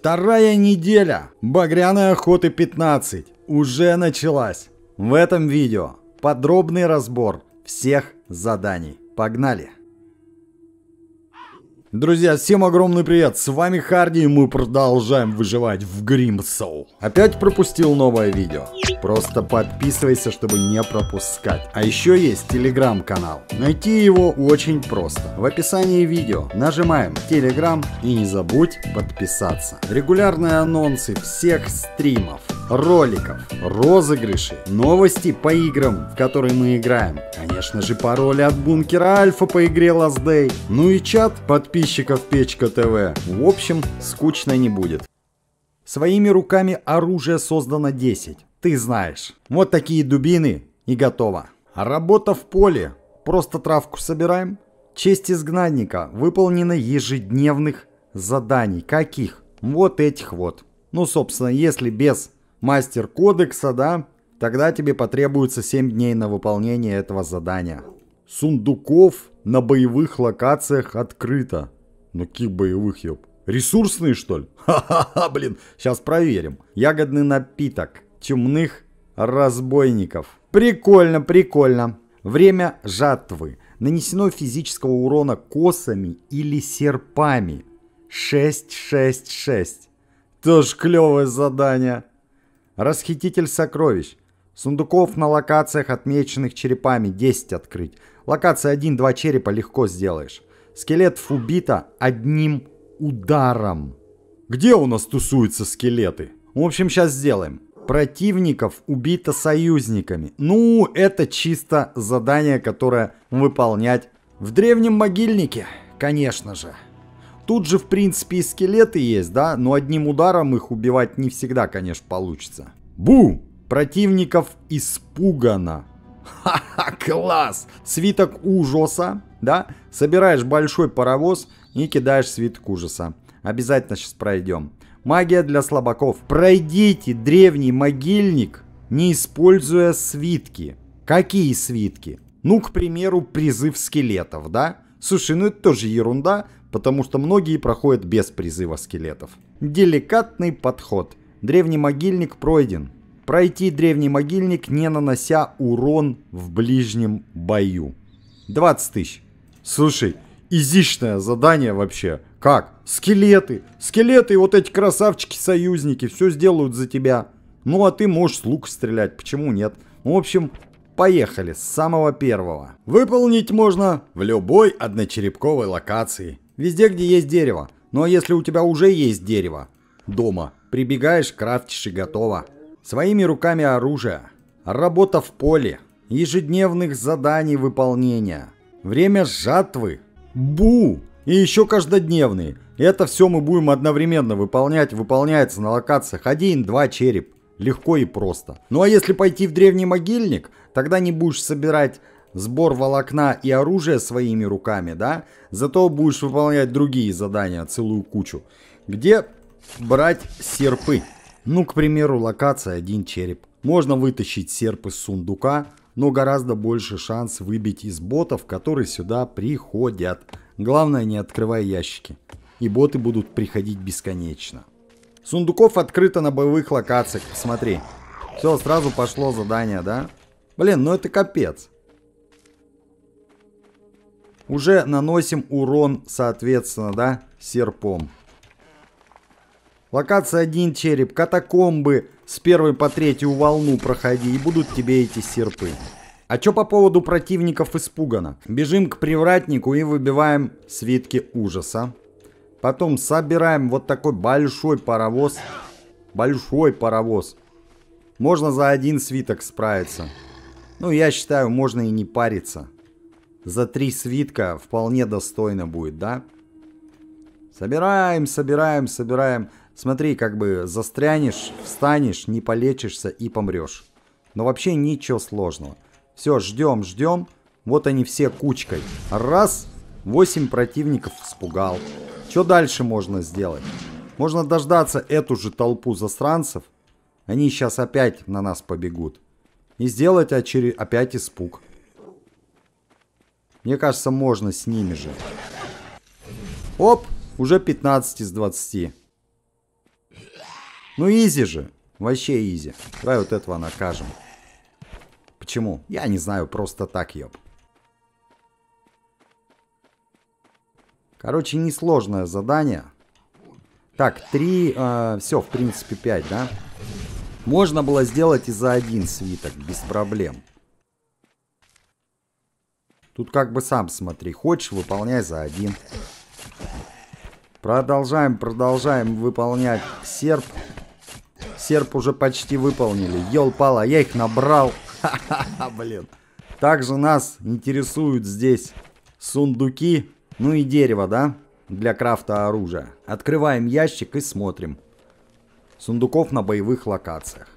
Вторая неделя багряной охоты 15 уже началась. В этом видео подробный разбор всех заданий. Погнали! Друзья, всем огромный привет, с вами Харди и мы продолжаем выживать в Гримсоу. Опять пропустил новое видео? Просто подписывайся, чтобы не пропускать. А еще есть телеграм-канал. Найти его очень просто. В описании видео нажимаем телеграм и не забудь подписаться. Регулярные анонсы всех стримов роликов, розыгрышей, новости по играм, в которые мы играем. Конечно же, пароли от бункера Альфа по игре Last Day. Ну и чат подписчиков Печка ТВ. В общем, скучно не будет. Своими руками оружие создано 10. Ты знаешь. Вот такие дубины и готово. Работа в поле. Просто травку собираем. Честь изгнанника выполнена ежедневных заданий. Каких? Вот этих вот. Ну, собственно, если без мастер кодекса, да, тогда тебе потребуется 7 дней на выполнение этого задания. Сундуков на боевых локациях открыто. Ну каких боевых, ёб? Ресурсные, что ли? Ха-ха-ха, блин, сейчас проверим. Ягодный напиток темных разбойников. Прикольно, прикольно. Время жатвы. Нанесено физического урона косами или серпами. 666. Тоже клевое задание. Расхититель сокровищ. Сундуков на локациях, отмеченных черепами, 10 открыть. Локация 1-2 черепа легко сделаешь. Скелет Фубита одним ударом. Где у нас тусуются скелеты? В общем, сейчас сделаем. Противников убито союзниками. Ну, это чисто задание, которое выполнять в древнем могильнике, конечно же. Тут же, в принципе, и скелеты есть, да? Но одним ударом их убивать не всегда, конечно, получится. Бу! Противников испугано. Ха-ха, класс! Свиток ужаса, да? Собираешь большой паровоз и кидаешь свиток ужаса. Обязательно сейчас пройдем. Магия для слабаков. Пройдите древний могильник, не используя свитки. Какие свитки? Ну, к примеру, призыв скелетов, да? Слушай, ну это тоже ерунда потому что многие проходят без призыва скелетов. Деликатный подход. Древний могильник пройден. Пройти древний могильник, не нанося урон в ближнем бою. 20 тысяч. Слушай, изичное задание вообще. Как? Скелеты. Скелеты вот эти красавчики-союзники все сделают за тебя. Ну а ты можешь с лука стрелять, почему нет? Ну, в общем, поехали с самого первого. Выполнить можно в любой одночерепковой локации. Везде, где есть дерево. Ну а если у тебя уже есть дерево, дома, прибегаешь, крафтишь и готово. Своими руками оружие. Работа в поле. Ежедневных заданий выполнения. Время жатвы. Бу! И еще каждодневные. Это все мы будем одновременно выполнять. Выполняется на локациях один-два череп. Легко и просто. Ну а если пойти в древний могильник, тогда не будешь собирать сбор волокна и оружия своими руками, да, зато будешь выполнять другие задания, целую кучу. Где брать серпы? Ну, к примеру, локация один череп. Можно вытащить серп из сундука, но гораздо больше шанс выбить из ботов, которые сюда приходят. Главное, не открывай ящики. И боты будут приходить бесконечно. Сундуков открыто на боевых локациях, посмотри. Все, сразу пошло задание, да? Блин, ну это капец уже наносим урон, соответственно, да, серпом. Локация 1 череп, катакомбы с первой по третью волну проходи и будут тебе эти серпы. А чё по поводу противников испугано? Бежим к привратнику и выбиваем свитки ужаса. Потом собираем вот такой большой паровоз. Большой паровоз. Можно за один свиток справиться. Ну, я считаю, можно и не париться за три свитка вполне достойно будет, да? Собираем, собираем, собираем. Смотри, как бы застрянешь, встанешь, не полечишься и помрешь. Но вообще ничего сложного. Все, ждем, ждем. Вот они все кучкой. Раз, восемь противников испугал. Что дальше можно сделать? Можно дождаться эту же толпу засранцев. Они сейчас опять на нас побегут. И сделать очер... опять испуг. Мне кажется, можно с ними же. Оп, уже 15 из 20. Ну изи же. Вообще изи. Давай вот этого накажем. Почему? Я не знаю, просто так, ёб. Короче, несложное задание. Так, 3, э, все, в принципе, 5, да? Можно было сделать и за один свиток, без проблем. Тут как бы сам смотри. Хочешь, выполняй за один. Продолжаем, продолжаем выполнять серп. Серп уже почти выполнили. Ёл-пала, я их набрал. Ха-ха-ха, блин. Также нас интересуют здесь сундуки, ну и дерево, да, для крафта оружия. Открываем ящик и смотрим. Сундуков на боевых локациях.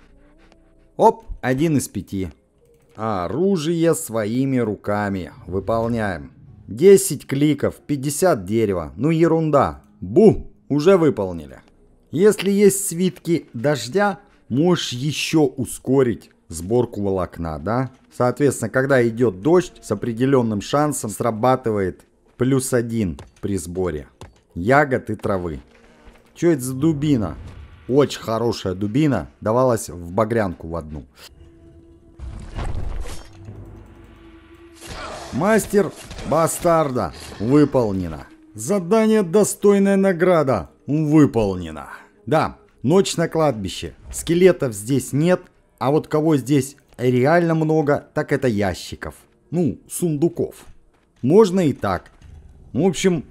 Оп, один из пяти оружие своими руками. Выполняем. 10 кликов, 50 дерева. Ну ерунда. Бу! Уже выполнили. Если есть свитки дождя, можешь еще ускорить сборку волокна, да? Соответственно, когда идет дождь, с определенным шансом срабатывает плюс один при сборе ягод и травы. Что это за дубина? Очень хорошая дубина, давалась в багрянку в одну. Мастер бастарда. Выполнено. Задание «Достойная награда» выполнено. Да, ночь на кладбище. Скелетов здесь нет, а вот кого здесь реально много, так это ящиков. Ну, сундуков. Можно и так. В общем,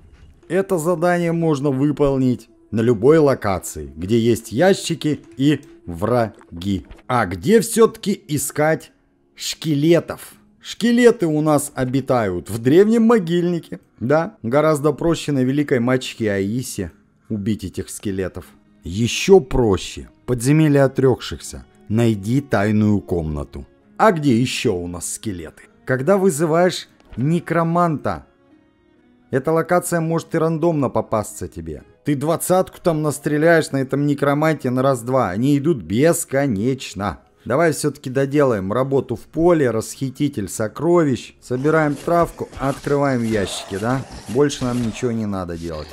это задание можно выполнить на любой локации, где есть ящики и враги. А где все-таки искать шкелетов? Шкелеты у нас обитают в древнем могильнике. Да, гораздо проще на великой мачке Аисе убить этих скелетов. Еще проще. Подземелье отрекшихся. Найди тайную комнату. А где еще у нас скелеты? Когда вызываешь некроманта, эта локация может и рандомно попасться тебе. Ты двадцатку там настреляешь на этом некроманте на раз-два. Они идут бесконечно. Давай все-таки доделаем работу в поле, расхититель сокровищ. Собираем травку, открываем ящики, да? Больше нам ничего не надо делать.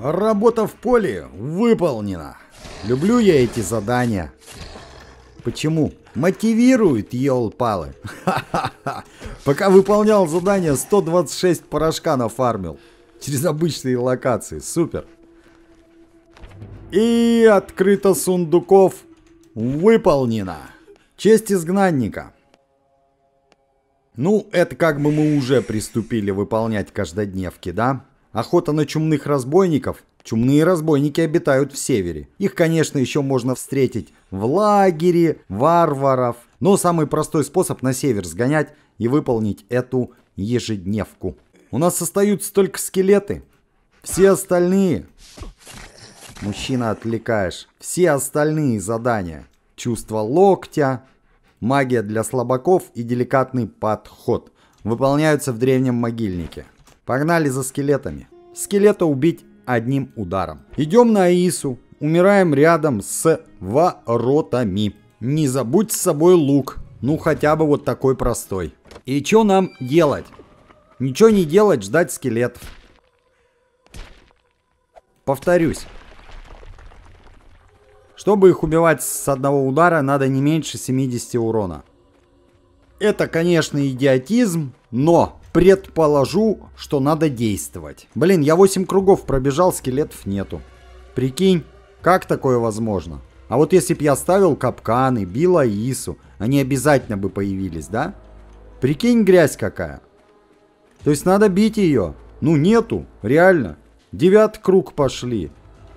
Работа в поле выполнена. Люблю я эти задания. Почему? Мотивирует, елпалы. ха Пока выполнял задание, 126 порошка нафармил. Через обычные локации. Супер. И открыто сундуков Выполнено. Честь изгнанника. Ну, это как бы мы уже приступили выполнять каждодневки, да? Охота на чумных разбойников. Чумные разбойники обитают в севере. Их, конечно, еще можно встретить в лагере варваров. Но самый простой способ на север сгонять и выполнить эту ежедневку. У нас остаются только скелеты. Все остальные Мужчина отвлекаешь. Все остальные задания. Чувство локтя, магия для слабаков и деликатный подход. Выполняются в древнем могильнике. Погнали за скелетами. Скелета убить одним ударом. Идем на Аису. Умираем рядом с воротами. Не забудь с собой лук. Ну хотя бы вот такой простой. И что нам делать? Ничего не делать, ждать скелетов. Повторюсь, чтобы их убивать с одного удара, надо не меньше 70 урона. Это, конечно, идиотизм, но предположу, что надо действовать. Блин, я 8 кругов пробежал, скелетов нету. Прикинь, как такое возможно? А вот если б я ставил капканы, бил ису, они обязательно бы появились, да? Прикинь, грязь какая. То есть надо бить ее. Ну нету, реально. Девятый круг пошли.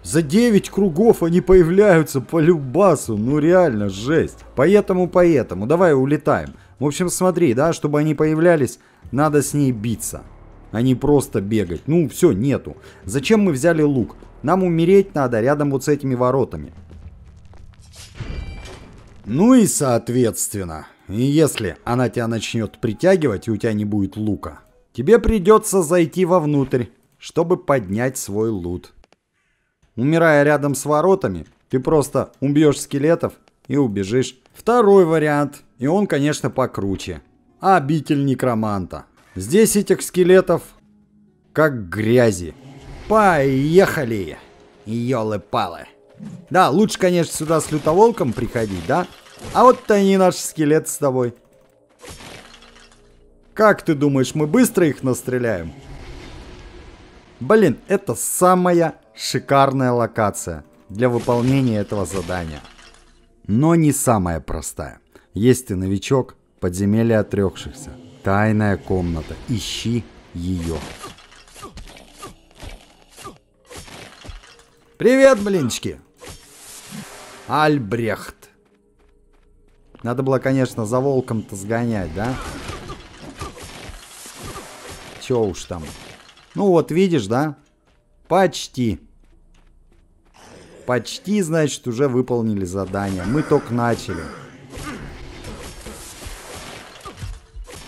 За 9 кругов они появляются по любасу, ну реально жесть. Поэтому-поэтому, давай улетаем. В общем, смотри, да, чтобы они появлялись, надо с ней биться. А не просто бегать. Ну все, нету. Зачем мы взяли лук? Нам умереть надо рядом вот с этими воротами. Ну и соответственно, если она тебя начнет притягивать и у тебя не будет лука, тебе придется зайти вовнутрь, чтобы поднять свой лут. Умирая рядом с воротами, ты просто убьешь скелетов и убежишь. Второй вариант, и он, конечно, покруче. Обитель некроманта. Здесь этих скелетов как грязи. Поехали! Ёлы-палы. Да, лучше, конечно, сюда с лютоволком приходить, да? А вот-то они наш скелет с тобой. Как ты думаешь, мы быстро их настреляем? Блин, это самая Шикарная локация для выполнения этого задания. Но не самая простая. Есть ты новичок, подземелье отрекшихся. Тайная комната. Ищи ее. Привет, блинчики! Альбрехт. Надо было, конечно, за волком-то сгонять, да? Че уж там. Ну вот, видишь, да? Почти. Почти, значит, уже выполнили задание. Мы только начали.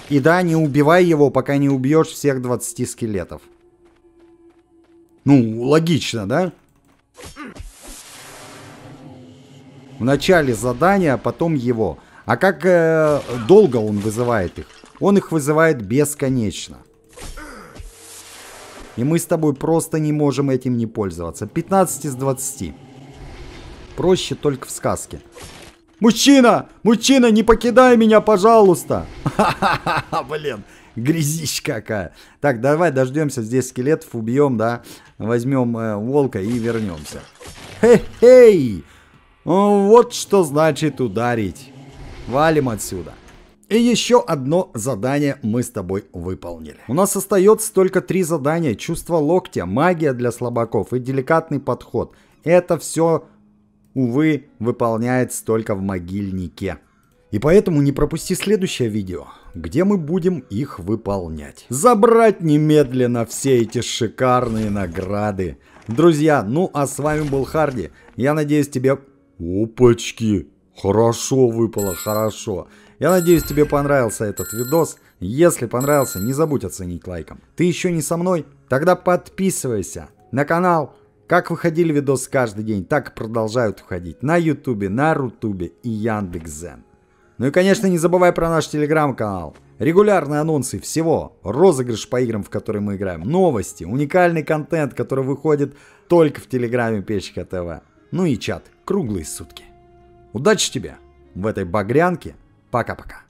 И да, не убивай его, пока не убьешь всех 20 скелетов. Ну, логично, да? В начале задания, а потом его. А как э, долго он вызывает их? Он их вызывает бесконечно. И мы с тобой просто не можем этим не пользоваться. 15 из 20 проще только в сказке. Мужчина! Мужчина, не покидай меня, пожалуйста! Ха-ха-ха, блин, грязищ какая. Так, давай дождемся здесь скелетов, убьем, да? Возьмем э, волка и вернемся. Хе-хей! Вот что значит ударить. Валим отсюда. И еще одно задание мы с тобой выполнили. У нас остается только три задания. Чувство локтя, магия для слабаков и деликатный подход. Это все увы, выполняется только в могильнике. И поэтому не пропусти следующее видео, где мы будем их выполнять. Забрать немедленно все эти шикарные награды. Друзья, ну а с вами был Харди. Я надеюсь тебе... Опачки! Хорошо выпало, хорошо. Я надеюсь, тебе понравился этот видос. Если понравился, не забудь оценить лайком. Ты еще не со мной? Тогда подписывайся на канал, как выходили видосы каждый день, так и продолжают уходить на Ютубе, на Рутубе и Яндекс.Зен. Ну и, конечно, не забывай про наш Телеграм-канал. Регулярные анонсы всего, розыгрыш по играм, в которые мы играем, новости, уникальный контент, который выходит только в Телеграме Печка ТВ. Ну и чат, круглые сутки. Удачи тебе в этой багрянке. Пока-пока.